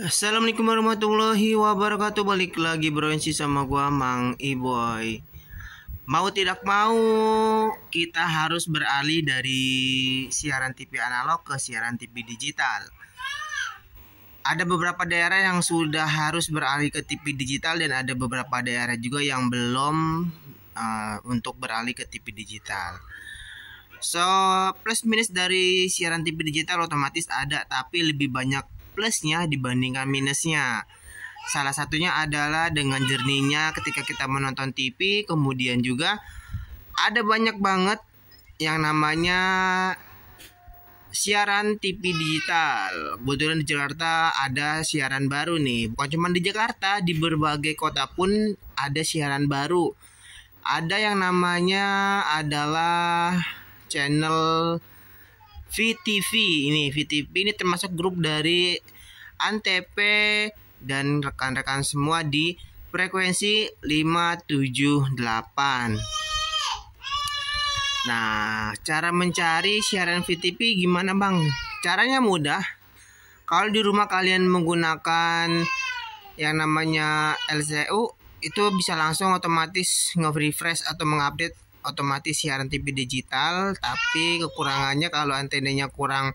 Assalamualaikum warahmatullahi wabarakatuh Balik lagi bro NC sama gua Mang e Mau tidak mau Kita harus beralih dari Siaran TV analog ke siaran TV digital Ada beberapa daerah yang sudah harus beralih ke TV digital Dan ada beberapa daerah juga yang belum uh, Untuk beralih ke TV digital So plus minus dari siaran TV digital otomatis ada Tapi lebih banyak plusnya dibandingkan minusnya. Salah satunya adalah dengan jernihnya ketika kita menonton TV, kemudian juga ada banyak banget yang namanya siaran TV digital. Kebetulan di Jakarta ada siaran baru nih. Bukan cuma di Jakarta, di berbagai kota pun ada siaran baru. Ada yang namanya adalah channel VTV ini VTV ini termasuk grup dari Antep dan rekan-rekan semua di frekuensi 578. Nah, cara mencari siaran VTV gimana, Bang? Caranya mudah. Kalau di rumah kalian menggunakan yang namanya LCU, itu bisa langsung otomatis nge-refresh atau mengupdate otomatis siaran TV digital tapi kekurangannya kalau antenanya kurang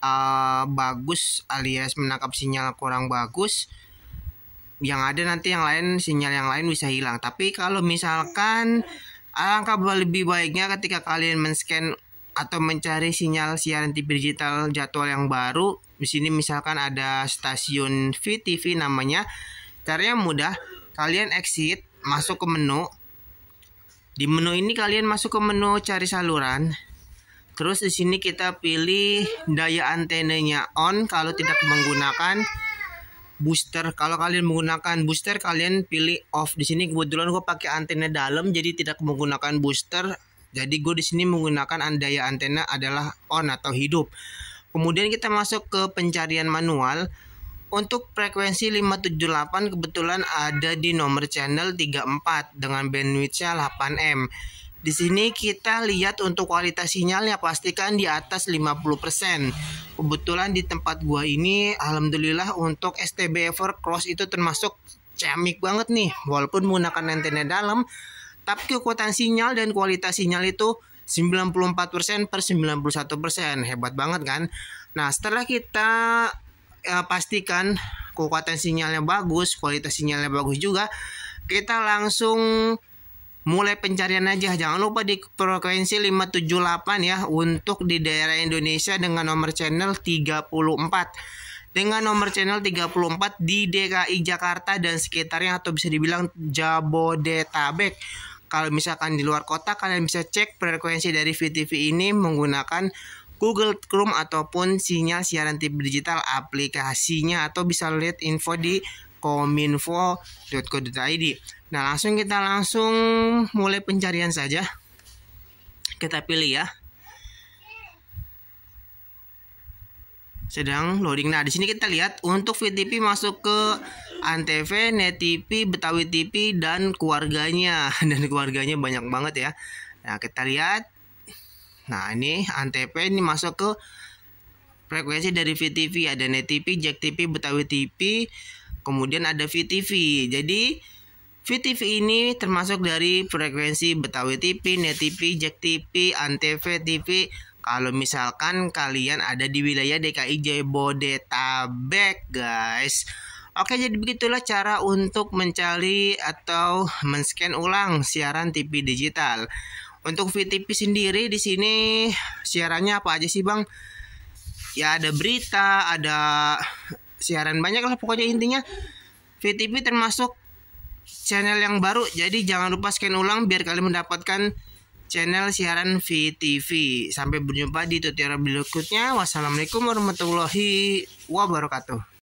uh, bagus alias menangkap sinyal kurang bagus yang ada nanti yang lain sinyal yang lain bisa hilang tapi kalau misalkan alangkah lebih baiknya ketika kalian men-scan atau mencari sinyal siaran TV digital jadwal yang baru di sini misalkan ada stasiun VTV namanya caranya mudah kalian exit masuk ke menu di menu ini kalian masuk ke menu cari saluran. Terus di sini kita pilih daya antenanya on kalau tidak menggunakan booster. Kalau kalian menggunakan booster kalian pilih off. Di sini kebetulan gue pakai antena dalam jadi tidak menggunakan booster. Jadi gue di sini menggunakan daya antena adalah on atau hidup. Kemudian kita masuk ke pencarian manual. Untuk frekuensi 578 kebetulan ada di nomor channel 34 dengan bandwidthnya 8M. Di sini kita lihat untuk kualitas sinyalnya pastikan di atas 50%. Kebetulan di tempat gua ini alhamdulillah untuk STB Evercross itu termasuk ciamik banget nih walaupun menggunakan antena dalam tapi kekuatan sinyal dan kualitas sinyal itu 94% per 91% hebat banget kan nah setelah kita ya, pastikan kekuatan sinyalnya bagus, kualitas sinyalnya bagus juga, kita langsung mulai pencarian aja. Jangan lupa di frekuensi 578 ya untuk di daerah Indonesia dengan nomor channel 34. Dengan nomor channel 34 di DKI Jakarta dan sekitarnya atau bisa dibilang Jabodetabek. Kalau misalkan di luar kota kalian bisa cek frekuensi dari VTV ini menggunakan Google Chrome ataupun sinyal siaran TV digital aplikasinya atau bisa lihat info di kominfo.co.id. Nah, langsung kita langsung mulai pencarian saja. Kita pilih ya. sedang loading. Nah, di sini kita lihat untuk VTP masuk ke Antv, Net Betawi TV dan keluarganya. Dan keluarganya banyak banget ya. Nah, kita lihat Nah, ini antv ini masuk ke frekuensi dari VTV, ada Net TV, Jack TV, Betawi TV, kemudian ada VTV. Jadi VTV ini termasuk dari frekuensi Betawi TV, Net TV, Jack TV, Antv TV. Kalau misalkan kalian ada di wilayah DKI Jabodetabek, guys. Oke, jadi begitulah cara untuk mencari atau men-scan ulang siaran TV digital. Untuk VTV sendiri di sini siarannya apa aja sih bang? Ya ada berita, ada siaran banyak lah pokoknya intinya VTV termasuk channel yang baru jadi jangan lupa scan ulang biar kalian mendapatkan channel siaran VTV sampai berjumpa di tutorial berikutnya wassalamualaikum warahmatullahi wabarakatuh